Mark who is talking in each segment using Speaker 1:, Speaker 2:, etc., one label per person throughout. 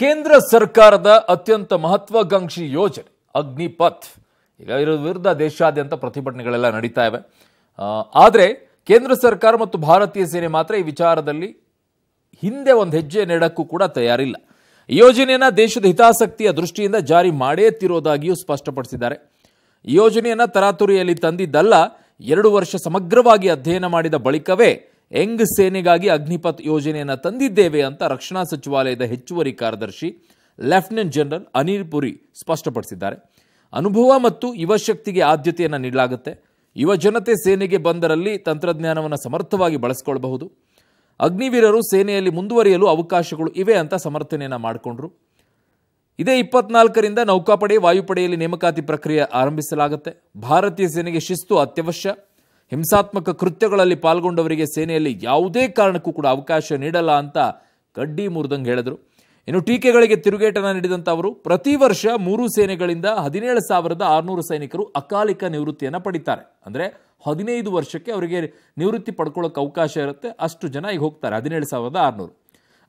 Speaker 1: ಕೇಂದ್ರ ಸರ್ಕಾರದ ಅತ್ಯಂತ ಮಹತ್ವಾಕಾಂಕ್ಷಿ ಯೋಜನೆ ಅಗ್ನಿಪಥ್ ಈಗ ಇರೋ ವಿರುದ್ಧ ದೇಶಾದ್ಯಂತ ಪ್ರತಿಭಟನೆಗಳೆಲ್ಲ ನಡೀತಾ ಇವೆ ಆದರೆ ಕೇಂದ್ರ ಸರ್ಕಾರ ಮತ್ತು ಭಾರತೀಯ ಸೇನೆ ಮಾತ್ರ ಈ ವಿಚಾರದಲ್ಲಿ ಹಿಂದೆ ಒಂದು ಹೆಜ್ಜೆ ನೆಡಕ್ಕೂ ಕೂಡ ತಯಾರಿಲ್ಲ ಯೋಜನೆಯನ್ನ ದೇಶದ ಹಿತಾಸಕ್ತಿಯ ದೃಷ್ಟಿಯಿಂದ ಜಾರಿ ಮಾಡೇತಿರೋದಾಗಿಯೂ ಸ್ಪಷ್ಟಪಡಿಸಿದ್ದಾರೆ ಈ ಯೋಜನೆಯನ್ನು ತರಾತುರಿಯಲ್ಲಿ ತಂದಿದ್ದಲ್ಲ ಎರಡು ವರ್ಷ ಸಮಗ್ರವಾಗಿ ಅಧ್ಯಯನ ಮಾಡಿದ ಬಳಿಕವೇ ಎಂಗ್ ಸೇನೆಗಾಗಿ ಅಗ್ನಿಪಥ್ ಯೋಜನೆಯನ್ನು ತಂದಿದ್ದೇವೆ ಅಂತ ರಕ್ಷಣಾ ಸಚಿವಾಲಯದ ಹೆಚ್ಚುವರಿ ಕಾರ್ಯದರ್ಶಿ ಲೆಫ್ಟಿನೆಂಟ್ ಜನರಲ್ ಅನಿಲ್ ಪುರಿ ಸ್ಪಷ್ಟಪಡಿಸಿದ್ದಾರೆ ಅನುಭವ ಮತ್ತು ಯುವಶಕ್ತಿಗೆ ಆದ್ಯತೆಯನ್ನು ನೀಡಲಾಗುತ್ತೆ ಯುವ ಜನತೆ ಸೇನೆಗೆ ಬಂದರಲ್ಲಿ ತಂತ್ರಜ್ಞಾನವನ್ನು ಸಮರ್ಥವಾಗಿ ಬಳಸ್ಕೊಳ್ಬಹುದು ಅಗ್ನಿವೀರರು ಸೇನೆಯಲ್ಲಿ ಮುಂದುವರಿಯಲು ಅವಕಾಶಗಳು ಇವೆ ಅಂತ ಸಮರ್ಥನೆಯನ್ನು ಮಾಡಿಕೊಂಡ್ರು ಇದೇ ಇಪ್ಪತ್ನಾಲ್ಕರಿಂದ ನೌಕಾಪಡೆ ವಾಯುಪಡೆಯಲ್ಲಿ ನೇಮಕಾತಿ ಪ್ರಕ್ರಿಯೆ ಆರಂಭಿಸಲಾಗುತ್ತೆ ಭಾರತೀಯ ಸೇನೆಗೆ ಶಿಸ್ತು ಅತ್ಯವಶ್ಯ ಹಿಂಸಾತ್ಮಕ ಕೃತ್ಯಗಳಲ್ಲಿ ಪಾಲ್ಗೊಂಡವರಿಗೆ ಸೇನೆಯಲ್ಲಿ ಯಾವುದೇ ಕಾರಣಕ್ಕೂ ಕೂಡ ಅವಕಾಶ ನೀಡಲ್ಲ ಅಂತ ಕಡ್ಡಿ ಮುರಿದಂಗೆ ಹೇಳಿದರು ಇನ್ನು ಟೀಕೆಗಳಿಗೆ ತಿರುಗೇಟನ ನೀಡಿದಂಥ ಅವರು ಪ್ರತಿ ವರ್ಷ ಮೂರು ಸೇನೆಗಳಿಂದ ಹದಿನೇಳು ಸಾವಿರದ ಆರುನೂರು ಸೈನಿಕರು ಅಕಾಲಿಕ ನಿವೃತ್ತಿಯನ್ನು ಪಡಿತಾರೆ ಅಂದರೆ ಹದಿನೈದು ವರ್ಷಕ್ಕೆ ಅವರಿಗೆ ನಿವೃತ್ತಿ ಪಡ್ಕೊಳ್ಳೋಕೆ ಅವಕಾಶ ಇರುತ್ತೆ ಅಷ್ಟು ಜನ ಈಗ ಹೋಗ್ತಾರೆ ಹದಿನೇಳು ಸಾವಿರದ ಆರುನೂರು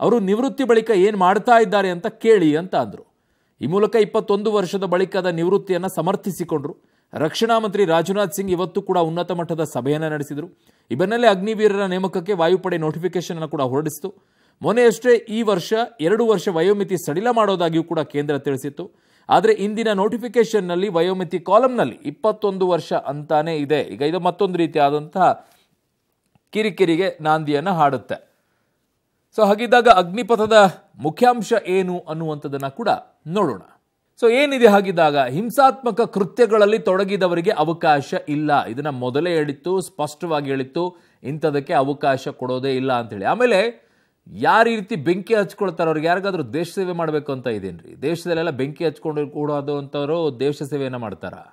Speaker 1: ಅವರು ನಿವೃತ್ತಿ ಬಳಿಕ ಏನು ಮಾಡ್ತಾ ಇದ್ದಾರೆ ಅಂತ ಕೇಳಿ ಅಂತ ಅಂದರು ಈ ಮೂಲಕ ಇಪ್ಪತ್ತೊಂದು ವರ್ಷದ ಬಳಿಕದ ನಿವೃತ್ತಿಯನ್ನು ಸಮರ್ಥಿಸಿಕೊಂಡರು ರಕ್ಷಣಾ ಮಂತ್ರಿ ರಾಜನಾಥ್ ಸಿಂಗ್ ಇವತ್ತು ಕೂಡ ಉನ್ನತ ಮಟ್ಟದ ಸಭೆಯನ್ನು ನಡೆಸಿದರು ಈ ಅಗ್ನಿವೀರರ ನೇಮಕಕ್ಕೆ ವಾಯುಪಡೆ ನೋಟಿಫಿಕೇಶನ್ ಅನ್ನು ಕೂಡ ಹೊರಡಿಸಿತು ಮೊನ್ನೆಯಷ್ಟೇ ಈ ವರ್ಷ ಎರಡು ವರ್ಷ ವಯೋಮಿತಿ ಸಡಿಲ ಮಾಡೋದಾಗಿಯೂ ಕೂಡ ಕೇಂದ್ರ ತಿಳಿಸಿತ್ತು ಆದರೆ ಇಂದಿನ ನೋಟಿಫಿಕೇಷನ್ನಲ್ಲಿ ವಯೋಮಿತಿ ಕಾಲಂನಲ್ಲಿ ಇಪ್ಪತ್ತೊಂದು ವರ್ಷ ಅಂತಾನೇ ಇದೆ ಈಗ ಇದು ಮತ್ತೊಂದು ರೀತಿಯಾದಂತಹ ಕಿರಿಕಿರಿಗೆ ನಾಂದಿಯನ್ನು ಹಾಡುತ್ತೆ ಸೊ ಹಾಗಿದ್ದಾಗ ಅಗ್ನಿಪಥದ ಮುಖ್ಯಾಂಶ ಏನು ಅನ್ನುವಂಥದ್ದನ್ನು ಕೂಡ ನೋಡೋಣ ಸೊ ಏನಿದೆ ಹಾಗಿದ್ದಾಗ ಹಿಂಸಾತ್ಮಕ ಕೃತ್ಯಗಳಲ್ಲಿ ತೊಡಗಿದವರಿಗೆ ಅವಕಾಶ ಇಲ್ಲ ಇದನ್ನು ಮೊದಲೇ ಹೇಳಿತ್ತು ಸ್ಪಷ್ಟವಾಗಿ ಹೇಳಿತ್ತು ಇಂಥದಕ್ಕೆ ಅವಕಾಶ ಕೊಡೋದೇ ಇಲ್ಲ ಅಂಥೇಳಿ ಆಮೇಲೆ ಯಾರ ರೀತಿ ಬೆಂಕಿ ಹಚ್ಕೊಳ್ತಾರೆ ಅವ್ರಿಗೆ ಯಾರಿಗಾದ್ರೂ ದೇಶ ಸೇವೆ ಮಾಡಬೇಕು ಅಂತ ಇದೇನ್ರಿ ದೇಶದಲ್ಲೆಲ್ಲ ಬೆಂಕಿ ಹಚ್ಕೊಂಡು ಕೂಡೋದು ದೇಶ ಸೇವೆಯನ್ನು ಮಾಡ್ತಾರಾ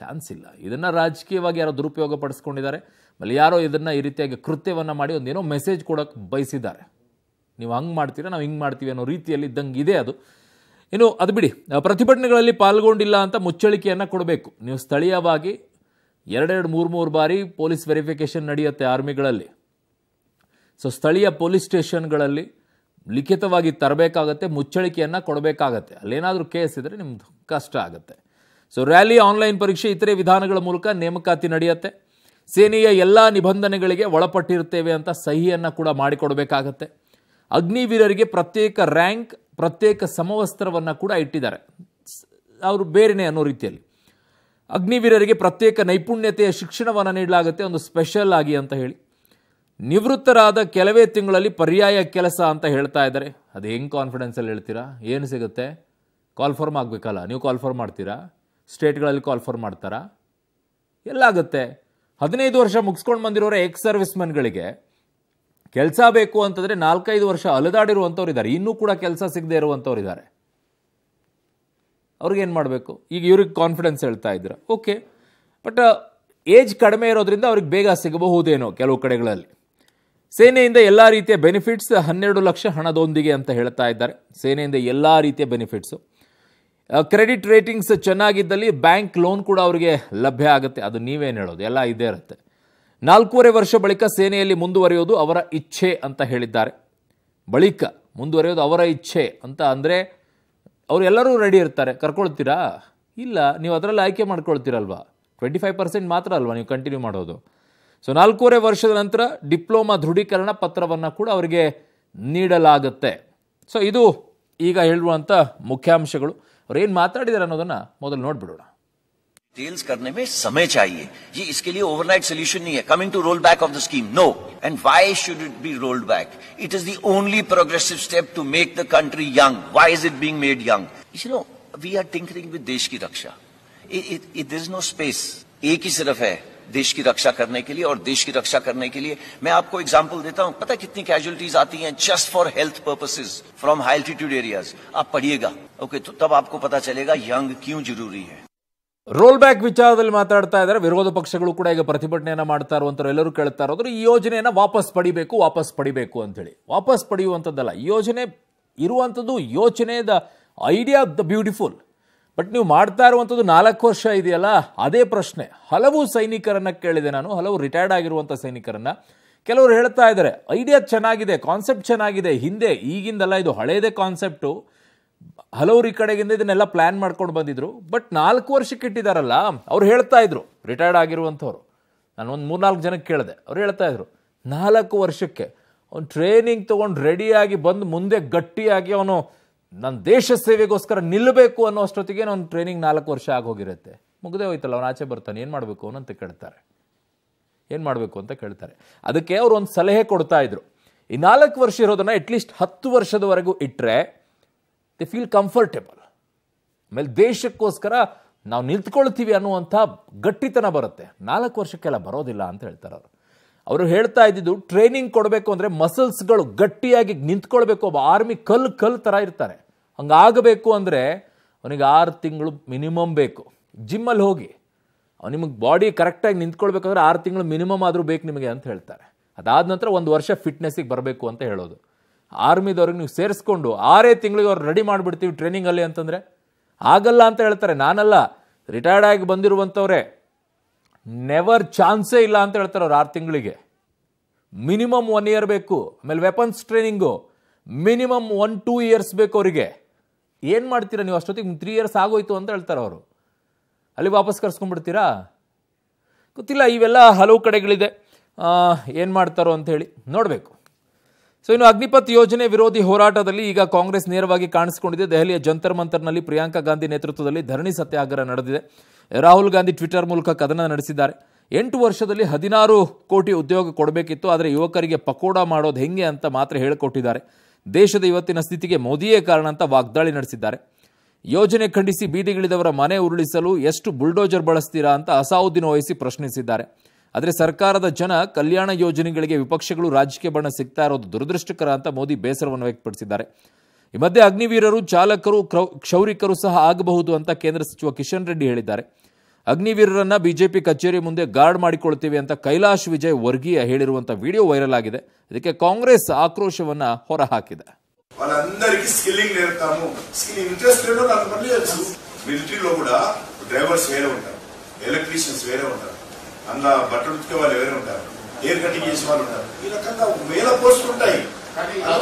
Speaker 1: ಚಾನ್ಸ್ ಇಲ್ಲ ಇದನ್ನು ರಾಜಕೀಯವಾಗಿ ಯಾರೋ ದುರುಪಯೋಗ ಪಡಿಸ್ಕೊಂಡಿದ್ದಾರೆ ಆಮೇಲೆ ಯಾರೋ ಇದನ್ನು ಈ ರೀತಿಯಾಗಿ ಕೃತ್ಯವನ್ನು ಮಾಡಿ ಒಂದೇನೋ ಮೆಸೇಜ್ ಕೊಡೋಕ್ಕೆ ಬಯಸಿದ್ದಾರೆ ನೀವು ಹಂಗೆ ಮಾಡ್ತೀರಾ ನಾವು ಹಿಂಗೆ ಮಾಡ್ತೀವಿ ಅನ್ನೋ ರೀತಿಯಲ್ಲಿ ಇದ್ದಂಗೆ ಇದೆ ಅದು ಇನ್ನು ಅದು ಬಿಡಿ ಪ್ರತಿಭಟನೆಗಳಲ್ಲಿ ಪಾಲ್ಗೊಂಡಿಲ್ಲ ಅಂತ ಮುಚ್ಚಳಿಕೆಯನ್ನು ಕೊಡಬೇಕು ನೀವು ಸ್ಥಳೀಯವಾಗಿ ಎರಡೆರಡು ಮೂರು ಮೂರು ಬಾರಿ ಪೊಲೀಸ್ ವೆರಿಫಿಕೇಷನ್ ನಡೆಯುತ್ತೆ ಆರ್ಮಿಗಳಲ್ಲಿ ಸೊ ಸ್ಥಳೀಯ ಪೊಲೀಸ್ ಸ್ಟೇಷನ್ಗಳಲ್ಲಿ ಲಿಖಿತವಾಗಿ ತರಬೇಕಾಗತ್ತೆ ಮುಚ್ಚಳಿಕೆಯನ್ನು ಕೊಡಬೇಕಾಗತ್ತೆ ಅಲ್ಲೇನಾದರೂ ಕೇಸ್ ಇದ್ದರೆ ನಿಮ್ದು ಕಷ್ಟ ಆಗುತ್ತೆ ಸೊ ರ್ಯಾಲಿ ಆನ್ಲೈನ್ ಪರೀಕ್ಷೆ ಇತರೆ ವಿಧಾನಗಳ ಮೂಲಕ ನೇಮಕಾತಿ ನಡೆಯುತ್ತೆ ಸೇನೆಯ ಎಲ್ಲ ನಿಬಂಧನೆಗಳಿಗೆ ಒಳಪಟ್ಟಿರುತ್ತೇವೆ ಅಂತ ಸಹಿಯನ್ನು ಕೂಡ ಮಾಡಿಕೊಡಬೇಕಾಗತ್ತೆ ಅಗ್ನಿವೀರರಿಗೆ ಪ್ರತ್ಯೇಕ ರ್ಯಾಂಕ್ ಪ್ರತ್ಯೇಕ ಸಮವಸ್ತ್ರವನ್ನು ಕೂಡ ಇಟ್ಟಿದ್ದಾರೆ ಅವರು ಬೇರೆನೇ ಅನ್ನೋ ರೀತಿಯಲ್ಲಿ ಅಗ್ನಿವೀರರಿಗೆ ಪ್ರತ್ಯೇಕ ನೈಪುಣ್ಯತೆಯ ಶಿಕ್ಷಣವನ್ನು ನೀಡಲಾಗುತ್ತೆ ಒಂದು ಸ್ಪೆಷಲ್ ಆಗಿ ಅಂತ ಹೇಳಿ ನಿವೃತ್ತರಾದ ಕೆಲವೇ ತಿಂಗಳಲ್ಲಿ ಪರ್ಯಾಯ ಕೆಲಸ ಅಂತ ಹೇಳ್ತಾ ಇದ್ದಾರೆ ಅದು ಹೆಂಗೆ ಕಾನ್ಫಿಡೆನ್ಸಲ್ಲಿ ಹೇಳ್ತೀರಾ ಏನು ಸಿಗುತ್ತೆ ಕಾಲ್ ಫಾರ್ಮ್ ಆಗಬೇಕಲ್ಲ ನೀವು ಫಾರ್ಮ್ ಮಾಡ್ತೀರಾ ಸ್ಟೇಟ್ಗಳಲ್ಲಿ ಫಾರ್ಮ್ ಮಾಡ್ತಾರಾ ಎಲ್ಲ ಆಗುತ್ತೆ ಹದಿನೈದು ವರ್ಷ ಮುಗಿಸ್ಕೊಂಡು ಬಂದಿರೋರೆ ಎಕ್ಸ್ ಸರ್ವಿಸ್ಮನ್ಗಳಿಗೆ ಕೆಲಸ ಬೇಕು ಅಂತಂದರೆ ನಾಲ್ಕೈದು ವರ್ಷ ಅಲೆದಾಡಿರುವಂಥವ್ರು ಇದ್ದಾರೆ ಇನ್ನೂ ಕೂಡ ಕೆಲಸ ಸಿಗದೆ ಇರುವಂಥವ್ರು ಇದ್ದಾರೆ ಅವ್ರಿಗೇನು ಮಾಡಬೇಕು ಈಗ ಇವ್ರಿಗೆ ಕಾನ್ಫಿಡೆನ್ಸ್ ಹೇಳ್ತಾ ಇದ್ದೀರ ಓಕೆ ಬಟ್ ಏಜ್ ಕಡಿಮೆ ಇರೋದ್ರಿಂದ ಅವ್ರಿಗೆ ಬೇಗ ಸಿಗಬಹುದೇನೋ ಕೆಲವು ಕಡೆಗಳಲ್ಲಿ ಸೇನೆಯಿಂದ ಎಲ್ಲ ರೀತಿಯ ಬೆನಿಫಿಟ್ಸ್ ಹನ್ನೆರಡು ಲಕ್ಷ ಹಣದೊಂದಿಗೆ ಅಂತ ಹೇಳ್ತಾ ಇದ್ದಾರೆ ಸೇನೆಯಿಂದ ಎಲ್ಲ ರೀತಿಯ ಬೆನಿಫಿಟ್ಸು ಕ್ರೆಡಿಟ್ ರೇಟಿಂಗ್ಸ್ ಚೆನ್ನಾಗಿದ್ದಲ್ಲಿ ಬ್ಯಾಂಕ್ ಲೋನ್ ಕೂಡ ಅವರಿಗೆ ಲಭ್ಯ ಆಗುತ್ತೆ ಅದು ನೀವೇನು ಹೇಳೋದು ಎಲ್ಲ ಇದೇ ಇರುತ್ತೆ ನಾಲ್ಕೂವರೆ ವರ್ಷ ಬಳಿಕ ಸೇನೆಯಲ್ಲಿ ಮುಂದುವರಿಯೋದು ಅವರ ಇಚ್ಛೆ ಅಂತ ಹೇಳಿದ್ದಾರೆ ಬಳಿಕ ಮುಂದುವರಿಯೋದು ಅವರ ಇಚ್ಛೆ ಅಂತ ಅಂದರೆ ಅವರೆಲ್ಲರೂ ರೆಡಿ ಇರ್ತಾರೆ ಕರ್ಕೊಳ್ತೀರಾ ಇಲ್ಲ ನೀವು ಅದರಲ್ಲಿ ಆಯ್ಕೆ ಮಾಡ್ಕೊಳ್ತೀರಲ್ವಾ ಟ್ವೆಂಟಿ ಫೈವ್ ಪರ್ಸೆಂಟ್ ಮಾತ್ರ ಅಲ್ವಾ ನೀವು ಕಂಟಿನ್ಯೂ ಮಾಡೋದು ಸೊ ನಾಲ್ಕೂವರೆ ವರ್ಷದ ನಂತರ ಡಿಪ್ಲೊಮಾ ದೃಢೀಕರಣ ಪತ್ರವನ್ನು ಕೂಡ ಅವರಿಗೆ ನೀಡಲಾಗುತ್ತೆ ಸೊ ಇದು ಈಗ ಹೇಳುವಂಥ ಮುಖ್ಯಾಂಶಗಳು ಅವ್ರು ಏನು ಮಾತಾಡಿದ್ದಾರೆ ಅನ್ನೋದನ್ನು ಮೊದಲು ನೋಡಿಬಿಡೋಣ डिटेल्स करने में समय चाहिए ये इसके लिए ओवरनाइट सोल्यूशन नहीं है coming to roll back of the scheme no and why should it be rolled back it is the only progressive step to make the country young why is it being made young no we are tinkering with देश की रक्षा it is no space एक ही सिर्फ है देश की रक्षा करने के लिए और देश की रक्षा करने के लिए मैं आपको एग्जाम्पल देता हूं पता कितनी कैजुअलिटीज आती हैं just for health purposes from high altitude areas आप पढ़िएगा ओके okay, तो तब आपको पता चलेगा यंग क्यों जरूरी है ರೋಲ್ ಬ್ಯಾಕ್ ವಿಚಾರದಲ್ಲಿ ಮಾತಾಡ್ತಾ ಇದ್ದಾರೆ ವಿರೋಧ ಪಕ್ಷಗಳು ಕೂಡ ಈಗ ಪ್ರತಿಭಟನೆಯನ್ನು ಮಾಡ್ತಾ ಇರುವಂಥವ್ರು ಎಲ್ಲರೂ ಕೇಳ್ತಾ ಇರೋದ್ರು ಈ ಯೋಜನೆಯನ್ನು ವಾಪಸ್ ಪಡಿಬೇಕು ವಾಪಸ್ ಪಡಿಬೇಕು ಹೇಳಿ ವಾಪಸ್ ಪಡೆಯುವಂಥದ್ದಲ್ಲ ಈ ಯೋಜನೆ ಇರುವಂಥದ್ದು ಯೋಚನೆ the idea the beautiful but ನೀವು ಮಾಡ್ತಾ ಇರುವಂಥದ್ದು ನಾಲ್ಕು ವರ್ಷ ಇದೆಯಲ್ಲ ಅದೇ ಪ್ರಶ್ನೆ ಹಲವು ಸೈನಿಕರನ್ನು ಕೇಳಿದೆ ನಾನು ಹಲವು ರಿಟೈರ್ಡ್ ಆಗಿರುವಂಥ ಸೈನಿಕರನ್ನು ಕೆಲವರು ಹೇಳ್ತಾ ಇದ್ದಾರೆ ಐಡಿಯಾ ಚೆನ್ನಾಗಿದೆ ಕಾನ್ಸೆಪ್ಟ್ ಚೆನ್ನಾಗಿದೆ ಹಿಂದೆ ಈಗಿಂದಲ್ಲ ಇದು ಹಳೆಯದೇ ಕಾನ್ಸೆಪ್ಟು ಹಲವರು ಈ ಕಡೆಗಿಂದ ಇದನ್ನೆಲ್ಲ ಪ್ಲ್ಯಾನ್ ಮಾಡ್ಕೊಂಡು ಬಂದಿದ್ರು ಬಟ್ ನಾಲ್ಕು ವರ್ಷಕ್ಕೆ ಇಟ್ಟಿದ್ದಾರಲ್ಲ ಅವ್ರು ಹೇಳ್ತಾ ಇದ್ರು ರಿಟೈರ್ಡ್ ಆಗಿರುವಂಥವ್ರು ನಾನು ಒಂದು ಮೂರ್ನಾಲ್ಕು ಜನಕ್ಕೆ ಕೇಳಿದೆ ಅವ್ರು ಹೇಳ್ತಾ ಇದ್ರು ನಾಲ್ಕು ವರ್ಷಕ್ಕೆ ಅವ್ನು ಟ್ರೈನಿಂಗ್ ತೊಗೊಂಡು ರೆಡಿಯಾಗಿ ಬಂದು ಮುಂದೆ ಗಟ್ಟಿಯಾಗಿ ಅವನು ನನ್ನ ದೇಶ ಸೇವೆಗೋಸ್ಕರ ನಿಲ್ಲಬೇಕು ಅನ್ನೋ ಅಷ್ಟೊತ್ತಿಗೆ ಅವ್ನು ಟ್ರೈನಿಂಗ್ ನಾಲ್ಕು ವರ್ಷ ಆಗೋಗಿರುತ್ತೆ ಮುಗದೆ ಹೋಯ್ತಲ್ಲ ಅವನು ಆಚೆ ಬರ್ತಾನೆ ಏನು ಮಾಡಬೇಕು ಅಂತ ಕೇಳ್ತಾರೆ ಏನು ಮಾಡಬೇಕು ಅಂತ ಕೇಳ್ತಾರೆ ಅದಕ್ಕೆ ಅವರು ಒಂದು ಸಲಹೆ ಕೊಡ್ತಾ ಇದ್ರು ಈ ನಾಲ್ಕು ವರ್ಷ ಇರೋದನ್ನು ಅಟ್ಲೀಸ್ಟ್ ಹತ್ತು ವರ್ಷದವರೆಗೂ ಇಟ್ಟರೆ ದೆ ಫೀಲ್ ಕಂಫರ್ಟೇಬಲ್ ಆಮೇಲೆ ದೇಶಕ್ಕೋಸ್ಕರ ನಾವು ನಿಂತ್ಕೊಳ್ತೀವಿ ಅನ್ನುವಂಥ ಗಟ್ಟಿತನ ಬರುತ್ತೆ ನಾಲ್ಕು ವರ್ಷಕ್ಕೆಲ್ಲ ಬರೋದಿಲ್ಲ ಅಂತ ಹೇಳ್ತಾರೆ ಅವರು ಅವರು ಹೇಳ್ತಾ ಇದ್ದಿದ್ದು ಟ್ರೈನಿಂಗ್ ಕೊಡಬೇಕು ಅಂದರೆ ಮಸಲ್ಸ್ಗಳು ಗಟ್ಟಿಯಾಗಿ ನಿಂತ್ಕೊಳ್ಬೇಕು ಒಬ್ಬ ಆರ್ಮಿ ಕಲ್ಲು ಕಲ್ಲು ಥರ ಇರ್ತಾರೆ ಹಂಗಾಗಬೇಕು ಅಂದರೆ ಅವನಿಗೆ ಆರು ತಿಂಗಳು ಮಿನಿಮಮ್ ಬೇಕು ಜಿಮ್ಮಲ್ಲಿ ಹೋಗಿ ಅವ್ನು ನಿಮಗೆ ಬಾಡಿ ಕರೆಕ್ಟಾಗಿ ನಿಂತ್ಕೊಳ್ಬೇಕಂದ್ರೆ ಆರು ತಿಂಗಳು ಮಿನಿಮಮ್ ಆದರೂ ಬೇಕು ನಿಮಗೆ ಅಂತ ಹೇಳ್ತಾರೆ ಅದಾದ ನಂತರ ಒಂದು ವರ್ಷ ಫಿಟ್ನೆಸ್ಸಿಗೆ ಬರಬೇಕು ಅಂತ ಹೇಳೋದು ಆರ್ಮಿದವ್ರಿಗೆ ನೀವು ಸೇರಿಸ್ಕೊಂಡು ಆರೇ ತಿಂಗಳಿಗೆ ಅವ್ರು ರೆಡಿ ಮಾಡಿಬಿಡ್ತೀವಿ ಟ್ರೈನಿಂಗಲ್ಲಿ ಅಂತಂದರೆ ಆಗಲ್ಲ ಅಂತ ಹೇಳ್ತಾರೆ ನಾನಲ್ಲ ರಿಟೈರ್ಡ್ ಆಗಿ ಬಂದಿರುವಂಥವ್ರೆ ನೆವರ್ ಚಾನ್ಸೇ ಇಲ್ಲ ಅಂತ ಹೇಳ್ತಾರೆ ಅವ್ರು ಆರು ತಿಂಗಳಿಗೆ ಮಿನಿಮಮ್ ಒನ್ ಇಯರ್ ಬೇಕು ಆಮೇಲೆ weapons training minimum one two years ಬೇಕು ಅವರಿಗೆ ಏನು ಮಾಡ್ತೀರಾ ನೀವು ಅಷ್ಟೊತ್ತಿಗೆ ತ್ರೀ ಇಯರ್ಸ್ ಆಗೋಯ್ತು ಅಂತ ಹೇಳ್ತಾರೆ ಅವರು ಅಲ್ಲಿ ವಾಪಸ್ ಕರ್ಸ್ಕೊಂಡ್ಬಿಡ್ತೀರಾ ಗೊತ್ತಿಲ್ಲ ಇವೆಲ್ಲ ಹಲವು ಕಡೆಗಳಿದೆ ಏನು ಮಾಡ್ತಾರೋ ಅಂತ ಹೇಳಿ ನೋಡಬೇಕು ಸೊ ಇನ್ನು ಅಗ್ನಿಪಥ್ ಯೋಜನೆ ವಿರೋಧಿ ಹೋರಾಟದಲ್ಲಿ ಈಗ ಕಾಂಗ್ರೆಸ್ ನೇರವಾಗಿ ಕಾಣಿಸಿಕೊಂಡಿದೆ ದೆಹಲಿಯ ಜಂತರ್ ಮಂತರ್ನಲ್ಲಿ ಪ್ರಿಯಾಂಕಾ ಗಾಂಧಿ ನೇತೃತ್ವದಲ್ಲಿ ಧರಣಿ ಸತ್ಯಾಗ್ರಹ ನಡೆದಿದೆ ರಾಹುಲ್ ಗಾಂಧಿ ಟ್ವಿಟರ್ ಮೂಲಕ ಕದನ ನಡೆಸಿದ್ದಾರೆ ಎಂಟು ವರ್ಷದಲ್ಲಿ ಹದಿನಾರು ಕೋಟಿ ಉದ್ಯೋಗ ಕೊಡಬೇಕಿತ್ತು ಆದರೆ ಯುವಕರಿಗೆ ಪಕೋಡ ಮಾಡೋದು ಹೆಂಗೆ ಅಂತ ಮಾತ್ರ ಹೇಳಿಕೊಟ್ಟಿದ್ದಾರೆ ದೇಶದ ಇವತ್ತಿನ ಸ್ಥಿತಿಗೆ ಮೋದಿಯೇ ಕಾರಣ ಅಂತ ವಾಗ್ದಾಳಿ ನಡೆಸಿದ್ದಾರೆ ಯೋಜನೆ ಖಂಡಿಸಿ ಬೀದಿಗಿಳಿದವರ ಮನೆ ಉರುಳಿಸಲು ಎಷ್ಟು ಬುಲ್ಡೋಜರ್ ಬಳಸ್ತೀರಾ ಅಂತ ಅಸಾವುದ್ದೀನ್ ವಹಿಸಿ ಪ್ರಶ್ನಿಸಿದ್ದಾರೆ ಆದರೆ ಸರ್ಕಾರದ ಜನ ಕಲ್ಯಾಣ ಯೋಜನೆಗಳಿಗೆ ವಿಪಕ್ಷಗಳು ರಾಜಕೀಯ ಬಣ್ಣ ಸಿಗ್ತಾ ಇರೋದು ದುರದೃಷ್ಟಕರ ಅಂತ ಮೋದಿ ಬೇಸರವನ್ನು ವ್ಯಕ್ತಪಡಿಸಿದ್ದಾರೆ ಈ ಮಧ್ಯೆ ಅಗ್ನಿವೀರರು ಚಾಲಕರು ಕ್ಷೌರಿಕರು ಸಹ ಆಗಬಹುದು ಅಂತ ಕೇಂದ್ರ ಸಚಿವ ಕಿಶನ್ ರೆಡ್ಡಿ ಹೇಳಿದ್ದಾರೆ ಅಗ್ನಿವೀರರನ್ನ ಬಿಜೆಪಿ ಕಚೇರಿ ಮುಂದೆ ಗಾರ್ಡ್ ಮಾಡಿಕೊಳ್ತೀವಿ ಅಂತ ಕೈಲಾಶ್ ವಿಜಯ್ ವರ್ಗೀಯ ಹೇಳಿರುವಂತಹ ವಿಡಿಯೋ ವೈರಲ್ ಆಗಿದೆ ಇದಕ್ಕೆ ಕಾಂಗ್ರೆಸ್ ಆಕ್ರೋಶವನ್ನ ಹೊರಹಾಕಿದೆ ಹಾಕಿದೆ బట్టలు ఉతికే వాళ్ళు ఉంటారు హెయిర్ కటింగ్ చేసే వాళ్ళు ఉంటారు ఈ రకంగా వేల పోస్టులు ఉంటాయి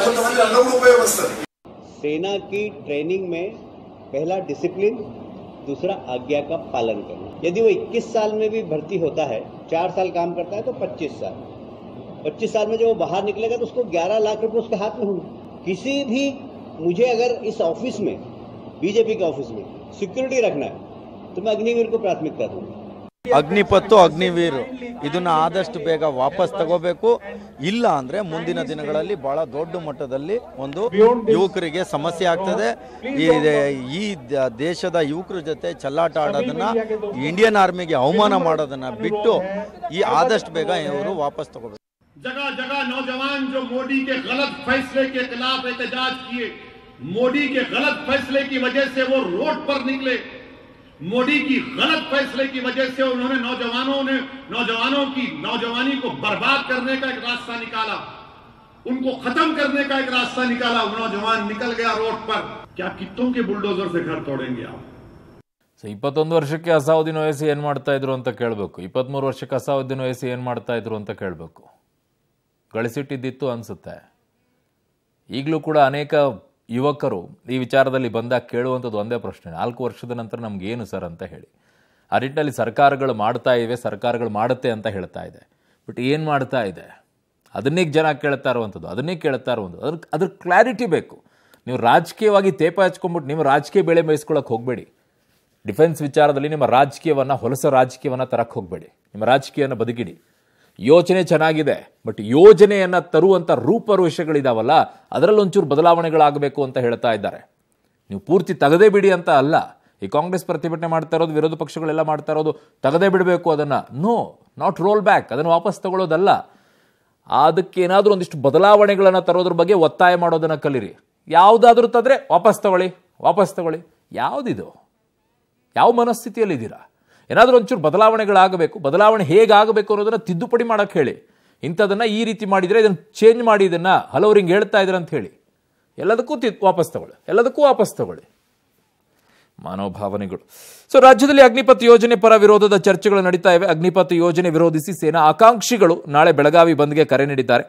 Speaker 1: కొంతమంది కూడా ఉపయోగపడుతుంది सेना की ट्रेनिंग में पहला डिसिप्लिन दूसरा आज्ञा का पालन करना यदि वो 21 साल में भी भर्ती होता है चार साल काम करता है तो 25 साल 25 साल में जब वो बाहर निकलेगा तो उसको 11 लाख रुपए उसके हाथ में होंगे किसी भी मुझे अगर इस ऑफिस में बीजेपी के ऑफिस में सिक्योरिटी रखना है तो मैं अग्निवीर को प्राथमिकता दूंगा ಅಗ್ನಿಪತ್ತು ಅಗ್ನಿವೀರು ಇದನ್ನ ಆದಷ್ಟು ಬೇಗ ವಾಪಸ್ ತಗೋಬೇಕು ಇಲ್ಲ ಅಂದ್ರೆ ಮುಂದಿನ ದಿನಗಳಲ್ಲಿ ಬಹಳ ದೊಡ್ಡ ಮಟ್ಟದಲ್ಲಿ ಒಂದು ಯುವಕರಿಗೆ ಸಮಸ್ಯೆ ಆಗ್ತದೆ ಈ ದೇಶದ ಯುವಕರ ಜೊತೆ ಚಲ್ಲಾಟ ಆಡೋದನ್ನ ಇಂಡಿಯನ್ ಆರ್ಮಿಗೆ ಅವಮಾನ ಮಾಡೋದನ್ನ ಬಿಟ್ಟು ಈ ಆದಷ್ಟು ಬೇಗ ಇವರು ವಾಪಸ್ ತಗೋಬೇಕು ಜಗ ಜಗ ಮೋದಿ मोदी की गलत फैसले की वजह से उन्होंने नौजवानों ने नौजवानों की नौजवानी को बर्बाद करने का एक रास्ता निकाला उनको खत्म करने का एक रास्ता निकाला नौजवान निकल गया रोड पर क्या कितों के बुलडोजर से घर तोड़ेंगे आप ಇಪ್ಪತ್ತೊಂದು ವರ್ಷಕ್ಕೆ ಅಸಾವುದ್ದೀನ್ ವಯಸ್ಸಿ ಏನು ಮಾಡ್ತಾ ಇದ್ರು ಅಂತ ಕೇಳಬೇಕು ಇಪ್ಪತ್ತ್ಮೂರು ವರ್ಷಕ್ಕೆ ಅಸಾವುದ್ದೀನ್ ವಯಸ್ಸಿ ಏನು ಮಾಡ್ತಾ ಇದ್ರು ಅಂತ ಕೇಳಬೇಕು ಗಳಿಸಿಟ್ಟಿದ್ದಿತ್ತು ಈಗಲೂ ಕೂಡ ಅನೇಕ ಯುವಕರು ಈ ವಿಚಾರದಲ್ಲಿ ಬಂದಾಗ ಕೇಳುವಂಥದ್ದು ಒಂದೇ ಪ್ರಶ್ನೆ ನಾಲ್ಕು ವರ್ಷದ ನಂತರ ನಮಗೇನು ಸರ್ ಅಂತ ಹೇಳಿ ಆ ನಿಟ್ಟಿನಲ್ಲಿ ಸರ್ಕಾರಗಳು ಮಾಡ್ತಾ ಇವೆ ಸರ್ಕಾರಗಳು ಮಾಡುತ್ತೆ ಅಂತ ಹೇಳ್ತಾ ಇದೆ ಬಟ್ ಏನು ಮಾಡ್ತಾ ಇದೆ ಅದನ್ನೇ ಜನ ಕೇಳ್ತಾ ಇರುವಂಥದ್ದು ಅದನ್ನೇ ಕೇಳ್ತಾ ಇರುವಂಥದ್ದು ಅದ್ರ ಅದ್ರ ಕ್ಲಾರಿಟಿ ಬೇಕು ನೀವು ರಾಜಕೀಯವಾಗಿ ತೇಪ ಹಚ್ಕೊಂಬಿಟ್ಟು ನೀವು ರಾಜಕೀಯ ಬೆಳೆ ಮೇಯಿಸ್ಕೊಳ್ಳೋಕೆ ಹೋಗಬೇಡಿ ಡಿಫೆನ್ಸ್ ವಿಚಾರದಲ್ಲಿ ನಿಮ್ಮ ರಾಜಕೀಯವನ್ನು ಹೊಲಸ ರಾಜಕೀಯವನ್ನು ತರಕ್ಕೆ ಹೋಗಬೇಡಿ ನಿಮ್ಮ ರಾಜಕೀಯವನ್ನು ಬದುಕಿಡಿ ಯೋಚನೆ ಚೆನ್ನಾಗಿದೆ ಬಟ್ ಯೋಜನೆಯನ್ನು ತರುವಂಥ ರೂಪರೋಷಗಳಿದಾವಲ್ಲ ಅದರಲ್ಲೊಂಚೂರು ಬದಲಾವಣೆಗಳಾಗಬೇಕು ಅಂತ ಹೇಳ್ತಾ ಇದ್ದಾರೆ ನೀವು ಪೂರ್ತಿ ತಗದೇ ಬಿಡಿ ಅಂತ ಅಲ್ಲ ಈ ಕಾಂಗ್ರೆಸ್ ಪ್ರತಿಭಟನೆ ಮಾಡ್ತಾ ಇರೋದು ವಿರೋಧ ಪಕ್ಷಗಳೆಲ್ಲ ಮಾಡ್ತಾ ಇರೋದು ತಗದೇ ಬಿಡಬೇಕು ಅದನ್ನು ನೋ ನಾಟ್ ರೋಲ್ ಬ್ಯಾಕ್ ಅದನ್ನು ವಾಪಸ್ ತಗೊಳ್ಳೋದಲ್ಲ ಅದಕ್ಕೆ ಏನಾದರೂ ಒಂದಿಷ್ಟು ಬದಲಾವಣೆಗಳನ್ನು ತರೋದ್ರ ಬಗ್ಗೆ ಒತ್ತಾಯ ಮಾಡೋದನ್ನು ಕಲೀರಿ ಯಾವುದಾದ್ರೂ ತಂದರೆ ವಾಪಸ್ ತಗೊಳ್ಳಿ ವಾಪಸ್ ತಗೊಳ್ಳಿ ಯಾವುದಿದು ಯಾವ ಮನಸ್ಥಿತಿಯಲ್ಲಿದ್ದೀರಾ ಏನಾದರೂ ಒಂಚೂರು ಬದಲಾವಣೆಗಳಾಗಬೇಕು ಬದಲಾವಣೆ ಹೇಗಾಗಬೇಕು ಅನ್ನೋದನ್ನು ತಿದ್ದುಪಡಿ ಮಾಡಕ್ಕೆ ಹೇಳಿ ಇಂಥದನ್ನು ಈ ರೀತಿ ಮಾಡಿದರೆ ಇದನ್ನು ಚೇಂಜ್ ಮಾಡಿ ಇದನ್ನು ಹಲವರು ಹಿಂಗೆ ಹೇಳ್ತಾ ಇದ್ದಾರೆ ಅಂತ ಹೇಳಿ ಎಲ್ಲದಕ್ಕೂ ತಿ ವಾಪಸ್ ತಗೊಳ್ಳಿ ಎಲ್ಲದಕ್ಕೂ ವಾಪಸ್ ತಗೊಳ್ಳಿ ಮನೋಭಾವನೆಗಳು ಸೊ ರಾಜ್ಯದಲ್ಲಿ ಅಗ್ನಿಪಥ ಯೋಜನೆ ಪರ ವಿರೋಧದ ಚರ್ಚೆಗಳು ನಡೀತಾ ಇವೆ ಅಗ್ನಿಪಥ ಯೋಜನೆ ವಿರೋಧಿಸಿ ಸೇನಾ ಆಕಾಂಕ್ಷಿಗಳು ನಾಳೆ ಬೆಳಗಾವಿ ಬಂದ್ಗೆ ಕರೆ ನೀಡಿದ್ದಾರೆ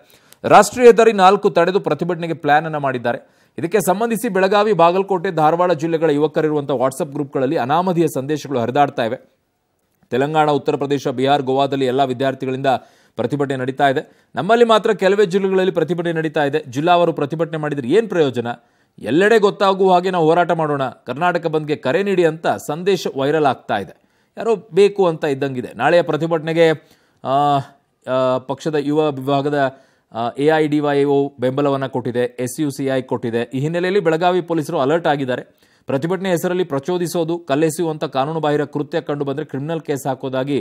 Speaker 1: ರಾಷ್ಟ್ರೀಯ ದಾರಿ ನಾಲ್ಕು ತಡೆದು ಪ್ರತಿಭಟನೆಗೆ ಪ್ಲಾನ್ ಅನ್ನು ಮಾಡಿದ್ದಾರೆ ಇದಕ್ಕೆ ಸಂಬಂಧಿಸಿ ಬೆಳಗಾವಿ ಬಾಗಲಕೋಟೆ ಧಾರವಾಡ ಜಿಲ್ಲೆಗಳ ಯುವಕರಿರುವಂತಹ ವಾಟ್ಸಪ್ ಗ್ರೂಪ್ಗಳಲ್ಲಿ ಅನಾಮಧಿಯ ಸಂದೇಶಗಳು ಹರಿದಾಡ್ತಾ ಇವೆ ತೆಲಂಗಾಣ ಉತ್ತರ ಪ್ರದೇಶ ಬಿಹಾರ್ ಗೋವಾದಲ್ಲಿ ಎಲ್ಲ ವಿದ್ಯಾರ್ಥಿಗಳಿಂದ ಪ್ರತಿಭಟನೆ ನಡೀತಾ ಇದೆ ನಮ್ಮಲ್ಲಿ ಮಾತ್ರ ಕೆಲವೇ ಜಿಲ್ಲೆಗಳಲ್ಲಿ ಪ್ರತಿಭಟನೆ ನಡೀತಾ ಇದೆ ಜಿಲ್ಲಾವರು ಪ್ರತಿಭಟನೆ ಮಾಡಿದರೆ ಏನು ಪ್ರಯೋಜನ ಎಲ್ಲೆಡೆ ಗೊತ್ತಾಗುವ ಹಾಗೆ ನಾವು ಹೋರಾಟ ಮಾಡೋಣ ಕರ್ನಾಟಕ ಬಂದ್ಗೆ ಕರೆ ನೀಡಿ ಅಂತ ಸಂದೇಶ ವೈರಲ್ ಆಗ್ತಾ ಇದೆ ಯಾರೋ ಬೇಕು ಅಂತ ಇದ್ದಂಗಿದೆ ನಾಳೆಯ ಪ್ರತಿಭಟನೆಗೆ ಪಕ್ಷದ ಯುವ ವಿಭಾಗದ A I D Y O ಬೆಂಬಲವನ್ನು ಕೊಟ್ಟಿದೆ ಎಸ್ ಯು ಸಿ ಐ ಕೊಟ್ಟಿದೆ ಈ ಹಿನ್ನೆಲೆಯಲ್ಲಿ ಬೆಳಗಾವಿ ಪೊಲೀಸರು ಅಲರ್ಟ್ ಆಗಿದ್ದಾರೆ ಪ್ರತಿಭಟನೆ ಹೆಸರಲ್ಲಿ ಪ್ರಚೋದಿಸೋದು ಕಲ್ಲೆಸೆಯುವಂಥ ಕಾನೂನುಬಾಹಿರ ಕೃತ್ಯ ಕಂಡು ಬಂದರೆ ಕ್ರಿಮಿನಲ್ ಕೇಸ್ ಹಾಕೋದಾಗಿ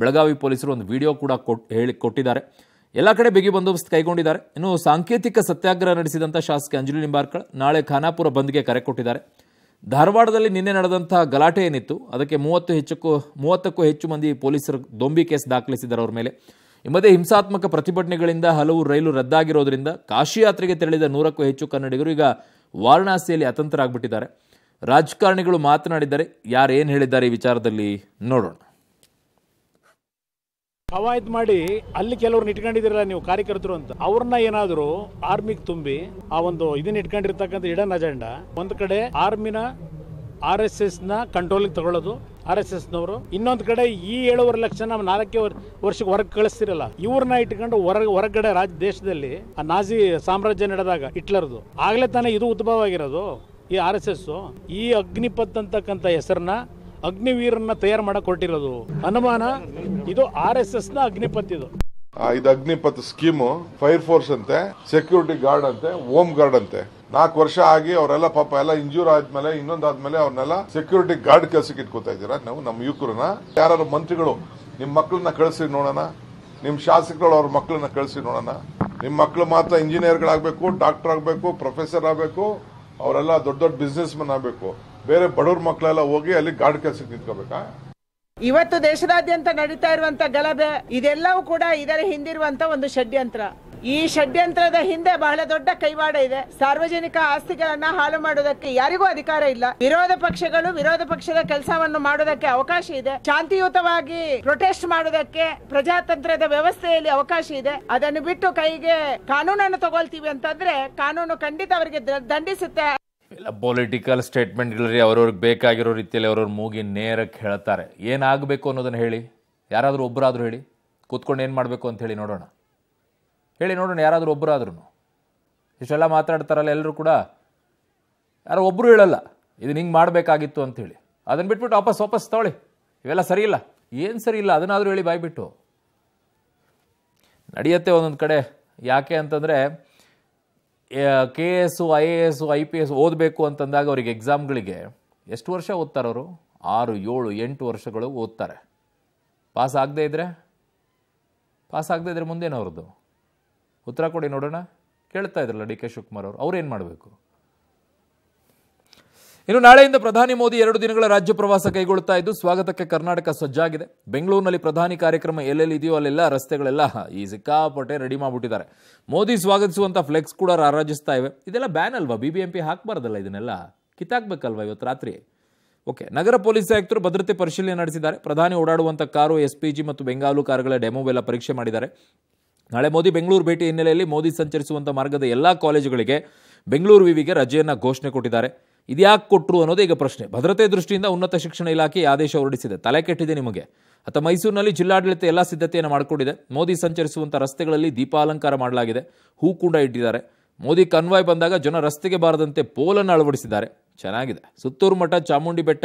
Speaker 1: ಬೆಳಗಾವಿ ಪೊಲೀಸರು ಒಂದು ವಿಡಿಯೋ ಕೂಡ ಹೇಳಿ ಕೊಟ್ಟಿದ್ದಾರೆ ಎಲ್ಲ ಕಡೆ ಬಿಗಿ ಬಂದೋಬಸ್ತ್ ಕೈಗೊಂಡಿದ್ದಾರೆ ಇನ್ನು ಸಾಂಕೇತಿಕ ಸತ್ಯಾಗ್ರಹ ನಡೆಸಿದಂಥ ಶಾಸಕಿ ಅಂಜಲಿ ನಿಂಬಾರ್ಕಳ್ ನಾಳೆ ಖಾನಾಪುರ ಬಂದ್ಗೆ ಕರೆ ಕೊಟ್ಟಿದ್ದಾರೆ ಧಾರವಾಡದಲ್ಲಿ ನಿನ್ನೆ ನಡೆದಂತಹ ಗಲಾಟೆ ಏನಿತ್ತು ಅದಕ್ಕೆ ಮೂವತ್ತು ಹೆಚ್ಚಕ್ಕೂ ಮೂವತ್ತಕ್ಕೂ ಹೆಚ್ಚು ಮಂದಿ ಪೊಲೀಸರು ದೊಂಬಿ ಕೇಸ್ ದಾಖಲಿಸಿದ್ದಾರೆ ಅವರ ಮೇಲೆ ಈ ಹಿಂಸಾತ್ಮಕ ಪ್ರತಿಭಟನೆಗಳಿಂದ ಹಲವು ರೈಲು ರದ್ದಾಗಿರೋದ್ರಿಂದ ಕಾಶಿ ಯಾತ್ರೆಗೆ ತೆರಳಿದ ನೂರಕ್ಕೂ ಹೆಚ್ಚು ಕನ್ನಡಿಗರು ಈಗ ವಾರಣಾಸಿಯಲ್ಲಿ ಆಗ್ಬಿಟ್ಟಿದ್ದಾರೆ ರಾಜಕಾರಣಿಗಳು ಮಾತನಾಡಿದ್ದಾರೆ ಯಾರೇನು ಹೇಳಿದ್ದಾರೆ ಈ ವಿಚಾರದಲ್ಲಿ ನೋಡೋಣ ಕವಾಯತ್ ಮಾಡಿ ಅಲ್ಲಿ ಕೆಲವ್ರು ಇಟ್ಕೊಂಡಿದ್ದೀರಲ್ಲ ನೀವು ಕಾರ್ಯಕರ್ತರು ಅಂತ ಅವ್ರನ್ನ ಏನಾದ್ರು ಆರ್ಮಿಗೆ ತುಂಬಿ ಆ ಒಂದು ಇದನ್ನ ಇಟ್ಕೊಂಡಿರ್ತಕ್ಕಂಥ ಇಡನ್ ಅಜೆಂಡಾ ಒಂದ್ ಕಡೆ ಆರ್ಮಿನ ಆರ್ ಎಸ್ ಎಸ್ ನ ಕಂಟ್ರೋಲ್ ತಗೊಳ್ಳೋದು ಆರ್ ಎಸ್ ಎಸ್ ನವರು ಇನ್ನೊಂದು ಕಡೆ ಈ ಏಳುವರೆ ಲಕ್ಷ ನಾವು ನಾಲ್ಕೇ ವರ್ಷಕ್ಕೆ ಹೊರಗೆ ಕಳಿಸ್ತಿರಲ್ಲ ಇವ್ರನ್ನ ಇಟ್ಕೊಂಡು ಹೊರಗೆ ಹೊರಗಡೆ ರಾಜ್ಯ ದೇಶದಲ್ಲಿ ಆ ನಾಜಿ ಸಾಮ್ರಾಜ್ಯ ನಡೆದಾಗ ಹಿಟ್ಲರ್ದು ಆಗ್ಲೇ ತಾನೇ ಇದು ಉದ್ಭವ ಆಗಿರೋದು ಈ ಆರ್ ಎಸ್ ಎಸ್ಸು ಈ ಅಗ್ನಿಪತ್ ಅಂತಕ್ಕಂಥ ಹೆಸರನ್ನ ಅಗ್ನಿವೀರನ್ನ ತಯಾರು ಮಾಡಕ್ ಕೊಟ್ಟಿರೋದು ಅನುಮಾನ ಇದು ಆರ್ ಎಸ್ ಎಸ್ನ ಅಗ್ನಿಪಥ್ ಇದು ಇದು ಅಗ್ನಿಪಥ್ ಸ್ಕೀಮು ಫೈರ್ ಫೋರ್ಸ್ ಅಂತೆ ಸೆಕ್ಯೂರಿಟಿ ಗಾರ್ಡ್ ಅಂತೆ ಹೋಮ್ ಗಾರ್ಡ್ ಅಂತೆ ನಾಲ್ಕು ವರ್ಷ ಆಗಿ ಅವರೆಲ್ಲ ಪಾಪ ಎಲ್ಲ ಇಂಜೂರ್ ಆದ್ಮೇಲೆ ಇನ್ನೊಂದಾದ್ಮೇಲೆ ಅವ್ರನ್ನೆಲ್ಲ ಸೆಕ್ಯೂರಿಟಿ ಗಾರ್ಡ್ ಕೆಲಸಕ್ಕೆ ಇಟ್ಕೊತಾ ಇದ್ದೀರಾ ನಾವು ನಮ್ಮ ಯುವಕರನ್ನ ಯಾರು ಮಂತ್ರಿಗಳು ನಿಮ್ಮ ಮಕ್ಕಳನ್ನ ಕಳಿಸಿ ನೋಡೋಣ ನಿಮ್ಮ ಶಾಸಕರು ಅವ್ರ ಮಕ್ಕಳನ್ನ ಕಳ್ಸಿ ನೋಡೋಣ ನಿಮ್ಮ ಮಕ್ಕಳು ಮಾತ್ರ ಇಂಜಿನಿಯರ್ಗಳಾಗಬೇಕು ಡಾಕ್ಟರ್ ಆಗಬೇಕು ಪ್ರೊಫೆಸರ್ ಆಗಬೇಕು ಅವರೆಲ್ಲ ದೊಡ್ಡ ದೊಡ್ಡ ಬಿಸ್ನೆಸ್ ಮನ್ ಆಗಬೇಕು ಬೇರೆ ಬಡವ್ರ ಮಕ್ಕಳೆಲ್ಲ ಹೋಗಿ ಅಲ್ಲಿ ಗಾರ್ಡ್ ಕೆಲಸಕ್ಕೆ ನಿಂತ್ಕೋಬೇಕಾ ಇವತ್ತು ದೇಶದಾದ್ಯಂತ ನಡೀತಾ ಇರುವಂತ ಗಲಭೆ ಇದೆಲ್ಲವೂ ಕೂಡ ಇದರ ಹಿಂದಿರುವಂತ ಒಂದು ಷಡ್ಯಂತ್ರ ಈ ಷಡ್ಯಂತ್ರದ ಹಿಂದೆ ಬಹಳ ದೊಡ್ಡ ಕೈವಾಡ ಇದೆ ಸಾರ್ವಜನಿಕ ಆಸ್ತಿಗಳನ್ನ ಹಾಳು ಮಾಡುವುದಕ್ಕೆ ಯಾರಿಗೂ ಅಧಿಕಾರ ಇಲ್ಲ ವಿರೋಧ ಪಕ್ಷಗಳು ವಿರೋಧ ಪಕ್ಷದ ಕೆಲಸವನ್ನು ಮಾಡುವುದಕ್ಕೆ ಅವಕಾಶ ಇದೆ ಶಾಂತಿಯುತವಾಗಿ ಪ್ರೊಟೆಸ್ಟ್ ಮಾಡುವುದಕ್ಕೆ ಪ್ರಜಾತಂತ್ರದ ವ್ಯವಸ್ಥೆಯಲ್ಲಿ ಅವಕಾಶ ಇದೆ ಅದನ್ನು ಬಿಟ್ಟು ಕೈಗೆ ಕಾನೂನನ್ನು ತಗೊಳ್ತೀವಿ ಅಂತಂದ್ರೆ ಕಾನೂನು ಖಂಡಿತ ಅವರಿಗೆ ದಂಡಿಸುತ್ತೆ ಇಲ್ಲ ಪೊಲಿಟಿಕಲ್ ರೀ ಅವ್ರವ್ರಿಗೆ ಬೇಕಾಗಿರೋ ರೀತಿಯಲ್ಲಿ ಅವ್ರವ್ರ ಮೂಗಿ ನೇರಕ್ಕೆ ಹೇಳ್ತಾರೆ ಏನಾಗಬೇಕು ಅನ್ನೋದನ್ನು ಹೇಳಿ ಯಾರಾದರೂ ಒಬ್ಬರಾದರೂ ಹೇಳಿ ಕೂತ್ಕೊಂಡು ಏನು ಮಾಡಬೇಕು ಅಂತ ಹೇಳಿ ನೋಡೋಣ ಹೇಳಿ ನೋಡೋಣ ಯಾರಾದರೂ ಒಬ್ಬರಾದ್ರೂ ಇಷ್ಟೆಲ್ಲ ಮಾತಾಡ್ತಾರಲ್ಲ ಎಲ್ಲರೂ ಕೂಡ ಯಾರೋ ಒಬ್ಬರು ಹೇಳಲ್ಲ ಇದನ್ನ ಹಿಂಗೆ ಮಾಡಬೇಕಾಗಿತ್ತು ಅಂಥೇಳಿ ಅದನ್ನು ಬಿಟ್ಬಿಟ್ಟು ವಾಪಸ್ ವಾಪಸ್ ತಗೊಳ್ಳಿ ಇವೆಲ್ಲ ಸರಿಯಿಲ್ಲ ಏನು ಸರಿ ಇಲ್ಲ ಅದನ್ನಾದರೂ ಹೇಳಿ ಬಾಯ್ಬಿಟ್ಟು ನಡೆಯುತ್ತೆ ಒಂದೊಂದು ಕಡೆ ಯಾಕೆ ಅಂತಂದರೆ K A S I A S I P S ಓದಬೇಕು ಅಂತಂದಾಗ ಅವ್ರಿಗೆ ಎಕ್ಸಾಮ್ಗಳಿಗೆ ಎಷ್ಟು ವರ್ಷ ಓದ್ತಾರವರು ಆರು ಏಳು ಎಂಟು ವರ್ಷಗಳು ಓದ್ತಾರೆ ಪಾಸ್ ಆಗದೇ ಇದ್ದರೆ ಪಾಸ್ ಆಗದೇ ಇದ್ದರೆ ಮುಂದೇನವ್ರದ್ದು ಉತ್ತರ ಕೊಡಿ ನೋಡೋಣ ಕೇಳ್ತಾ ಇದ್ರಲ್ಲ ಡಿ ಕೆ ಶಿವಕುಮಾರ್ ಅವರು ಅವ್ರು ಏನು ಮಾಡಬೇಕು ಇನ್ನು ನಾಳೆಯಿಂದ ಪ್ರಧಾನಿ ಮೋದಿ ಎರಡು ದಿನಗಳ ರಾಜ್ಯ ಪ್ರವಾಸ ಕೈಗೊಳ್ಳುತ್ತಾ ಇದ್ದು ಸ್ವಾಗತಕ್ಕೆ ಕರ್ನಾಟಕ ಸಜ್ಜಾಗಿದೆ ಬೆಂಗಳೂರಿನಲ್ಲಿ ಪ್ರಧಾನಿ ಕಾರ್ಯಕ್ರಮ ಎಲ್ಲೆಲ್ಲಿ ಇದೆಯೋ ಅಲ್ಲೆಲ್ಲ ರಸ್ತೆಗಳೆಲ್ಲ ಈ ಸಿಕ್ಕಾಪಟ್ಟೆ ರೆಡಿ ಮಾಡಿಬಿಟ್ಟಿದ್ದಾರೆ ಮೋದಿ ಸ್ವಾಗತಿಸುವಂಥ ಫ್ಲೆಕ್ಸ್ ಕೂಡ ರಾರಾಜಿಸ್ತಾ ಇವೆ ಇದೆಲ್ಲ ಬ್ಯಾನ್ ಅಲ್ವಾ ಬಿ ಬಿ ಎಂ ಪಿ ಹಾಕಬಾರ್ದಲ್ಲ ಇದನ್ನೆಲ್ಲ ಕಿತ್ತಾಕ್ಬೇಕಲ್ವಾ ಇವತ್ತು ರಾತ್ರಿ ಓಕೆ ನಗರ ಪೊಲೀಸ್ ಆಯುಕ್ತರು ಭದ್ರತೆ ಪರಿಶೀಲನೆ ನಡೆಸಿದ್ದಾರೆ ಪ್ರಧಾನಿ ಓಡಾಡುವಂಥ ಕಾರು ಎಸ್ ಪಿ ಜಿ ಮತ್ತು ಬೆಂಗಾಲು ಕಾರುಗಳ ಡೆಮೋವೆಲ್ಲ ಪರೀಕ್ಷೆ ಮಾಡಿದ್ದಾರೆ ನಾಳೆ ಮೋದಿ ಬೆಂಗಳೂರು ಭೇಟಿ ಹಿನ್ನೆಲೆಯಲ್ಲಿ ಮೋದಿ ಸಂಚರಿಸುವಂಥ ಮಾರ್ಗದ ಎಲ್ಲ ಕಾಲೇಜುಗಳಿಗೆ ಬೆಂಗಳೂರು ವಿವಿಗೆ ರಜೆಯನ್ನು ಘೋಷಣೆ ಕೊಟ್ಟಿದ್ದಾರೆ ಇದ್ಯಾಕೆ ಕೊಟ್ಟರು ಅನ್ನೋದು ಈಗ ಪ್ರಶ್ನೆ ಭದ್ರತೆ ದೃಷ್ಟಿಯಿಂದ ಉನ್ನತ ಶಿಕ್ಷಣ ಇಲಾಖೆ ಆದೇಶ ಹೊರಡಿಸಿದೆ ತಲೆ ಕೆಟ್ಟಿದೆ ನಿಮಗೆ ಅಥವಾ ಮೈಸೂರಿನಲ್ಲಿ ಜಿಲ್ಲಾಡಳಿತ ಎಲ್ಲ ಸಿದ್ಧತೆಯನ್ನು ಮಾಡಿಕೊಂಡಿದೆ ಮೋದಿ ಸಂಚರಿಸುವಂಥ ರಸ್ತೆಗಳಲ್ಲಿ ದೀಪಾಲಂಕಾರ ಮಾಡಲಾಗಿದೆ ಕುಂಡ ಇಟ್ಟಿದ್ದಾರೆ ಮೋದಿ ಕನ್ವಾಯ್ ಬಂದಾಗ ಜನ ರಸ್ತೆಗೆ ಬಾರದಂತೆ ಪೋಲನ್ನು ಅಳವಡಿಸಿದ್ದಾರೆ ಚೆನ್ನಾಗಿದೆ ಸುತ್ತೂರು ಮಠ ಚಾಮುಂಡಿ ಬೆಟ್ಟ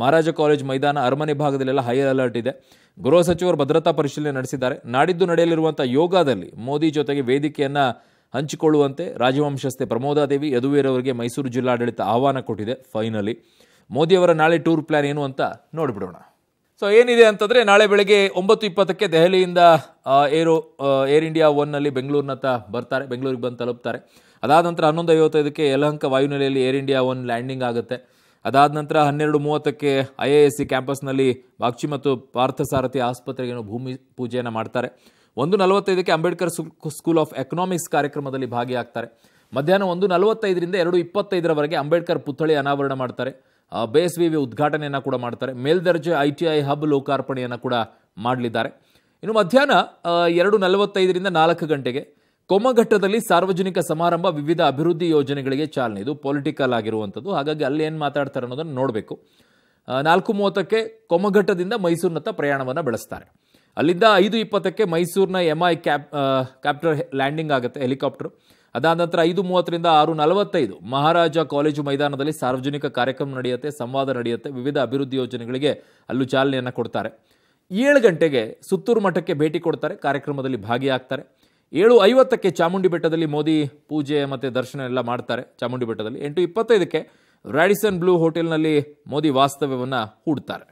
Speaker 1: ಮಹಾರಾಜ ಕಾಲೇಜ್ ಮೈದಾನ ಅರಮನೆ ಭಾಗದಲ್ಲೆಲ್ಲ ಹೈ ಅಲರ್ಟ್ ಇದೆ ಗೃಹ ಸಚಿವರು ಭದ್ರತಾ ಪರಿಶೀಲನೆ ನಡೆಸಿದ್ದಾರೆ ನಾಡಿದ್ದು ನಡೆಯಲಿರುವಂಥ ಯೋಗದಲ್ಲಿ ಮೋದಿ ಜೊತೆಗೆ ವೇದಿಕೆಯನ್ನು ಹಂಚಿಕೊಳ್ಳುವಂತೆ ರಾಜವಂಶಸ್ಥೆ ಪ್ರಮೋದಾದೇವಿ ಯದುವೀರವರಿಗೆ ಮೈಸೂರು ಜಿಲ್ಲಾಡಳಿತ ಆಹ್ವಾನ ಕೊಟ್ಟಿದೆ ಫೈನಲಿ ಮೋದಿಯವರ ನಾಳೆ ಟೂರ್ ಪ್ಲ್ಯಾನ್ ಏನು ಅಂತ ನೋಡಿಬಿಡೋಣ ಸೊ ಏನಿದೆ ಅಂತಂದರೆ ನಾಳೆ ಬೆಳಗ್ಗೆ ಒಂಬತ್ತು ಇಪ್ಪತ್ತಕ್ಕೆ ದೆಹಲಿಯಿಂದ ಏರೋ ಏರ್ ಇಂಡಿಯಾ ಒನ್ನಲ್ಲಿ ಬೆಂಗಳೂರಿನತ್ತ ಬರ್ತಾರೆ ಬೆಂಗಳೂರಿಗೆ ಬಂದು ತಲುಪ್ತಾರೆ ಅದಾದ ನಂತರ ಹನ್ನೊಂದು ಐವತ್ತೈದಕ್ಕೆ ಯಲಹಂಕ ವಾಯುನೆಲೆಯಲ್ಲಿ ಏರ್ ಇಂಡಿಯಾ ಒನ್ ಲ್ಯಾಂಡಿಂಗ್ ಆಗುತ್ತೆ ಅದಾದ ನಂತರ ಹನ್ನೆರಡು ಮೂವತ್ತಕ್ಕೆ ಐ ಎ ಎಸ್ ಸಿ ಕ್ಯಾಂಪಸ್ನಲ್ಲಿ ವಾಕ್ಚಿ ಮತ್ತು ಪಾರ್ಥಸಾರಥಿ ಆಸ್ಪತ್ರೆಗೆ ಭೂಮಿ ಪೂಜೆಯನ್ನು ಮಾಡ್ತಾರೆ ಒಂದು ನಲವತ್ತೈದಕ್ಕೆ ಅಂಬೇಡ್ಕರ್ ಸ್ಕೂಲ್ ಆಫ್ ಎಕನಾಮಿಕ್ಸ್ ಕಾರ್ಯಕ್ರಮದಲ್ಲಿ ಭಾಗಿಯಾಗ್ತಾರೆ ಮಧ್ಯಾಹ್ನ ಒಂದು ನಲವತ್ತೈದರಿಂದ ಎರಡು ಇಪ್ಪತ್ತೈದರವರೆಗೆ ಅಂಬೇಡ್ಕರ್ ಪುತ್ಥಳಿ ಅನಾವರಣ ಮಾಡ್ತಾರೆ ಬೇಸ್ ವಿ ಉದ್ಘಾಟನೆಯನ್ನು ಕೂಡ ಮಾಡ್ತಾರೆ ಮೇಲ್ದರ್ಜೆ ಐ ಟಿ ಐ ಹಬ್ ಲೋಕಾರ್ಪಣೆಯನ್ನು ಕೂಡ ಮಾಡಲಿದ್ದಾರೆ ಇನ್ನು ಮಧ್ಯಾಹ್ನ ಎರಡು ನಲವತ್ತೈದರಿಂದ ನಾಲ್ಕು ಗಂಟೆಗೆ ಕೊಮಘಟ್ಟದಲ್ಲಿ ಸಾರ್ವಜನಿಕ ಸಮಾರಂಭ ವಿವಿಧ ಅಭಿವೃದ್ಧಿ ಯೋಜನೆಗಳಿಗೆ ಚಾಲನೆ ಇದು ಪೊಲಿಟಿಕಲ್ ಆಗಿರುವಂಥದ್ದು ಹಾಗಾಗಿ ಅಲ್ಲಿ ಏನು ಮಾತಾಡ್ತಾರೆ ಅನ್ನೋದನ್ನು ನೋಡಬೇಕು ನಾಲ್ಕು ಮೂವತ್ತಕ್ಕೆ ಕೊಮಘಟ್ಟದಿಂದ ಮೈಸೂರಿನತ್ತ ಪ್ರಯಾಣವನ್ನು ಬೆಳೆಸ್ತಾರೆ ಅಲ್ಲಿಂದ ಐದು ಇಪ್ಪತ್ತಕ್ಕೆ ಮೈಸೂರಿನ ಎಮ್ ಐ ಕ್ಯಾಪ್ ಕ್ಯಾಪ್ಟರ್ ಲ್ಯಾಂಡಿಂಗ್ ಆಗುತ್ತೆ ಹೆಲಿಕಾಪ್ಟರ್ ಅದಾದ ನಂತರ ಐದು ಮೂವತ್ತರಿಂದ ಆರು ನಲವತ್ತೈದು ಮಹಾರಾಜ ಕಾಲೇಜು ಮೈದಾನದಲ್ಲಿ ಸಾರ್ವಜನಿಕ ಕಾರ್ಯಕ್ರಮ ನಡೆಯುತ್ತೆ ಸಂವಾದ ನಡೆಯುತ್ತೆ ವಿವಿಧ ಅಭಿವೃದ್ಧಿ ಯೋಜನೆಗಳಿಗೆ ಅಲ್ಲೂ ಚಾಲನೆಯನ್ನು ಕೊಡ್ತಾರೆ ಏಳು ಗಂಟೆಗೆ ಸುತ್ತೂರು ಮಠಕ್ಕೆ ಭೇಟಿ ಕೊಡ್ತಾರೆ ಕಾರ್ಯಕ್ರಮದಲ್ಲಿ ಭಾಗಿಯಾಗ್ತಾರೆ ಏಳು ಐವತ್ತಕ್ಕೆ ಚಾಮುಂಡಿ ಬೆಟ್ಟದಲ್ಲಿ ಮೋದಿ ಪೂಜೆ ಮತ್ತು ದರ್ಶನ ಎಲ್ಲ ಮಾಡ್ತಾರೆ ಚಾಮುಂಡಿ ಬೆಟ್ಟದಲ್ಲಿ ಎಂಟು ಇಪ್ಪತ್ತೈದಕ್ಕೆ ರ್ಯಾಡಿಸನ್ ಬ್ಲೂ ಹೋಟೆಲ್ನಲ್ಲಿ ಮೋದಿ ವಾಸ್ತವ್ಯವನ್ನು ಹೂಡ್ತಾರೆ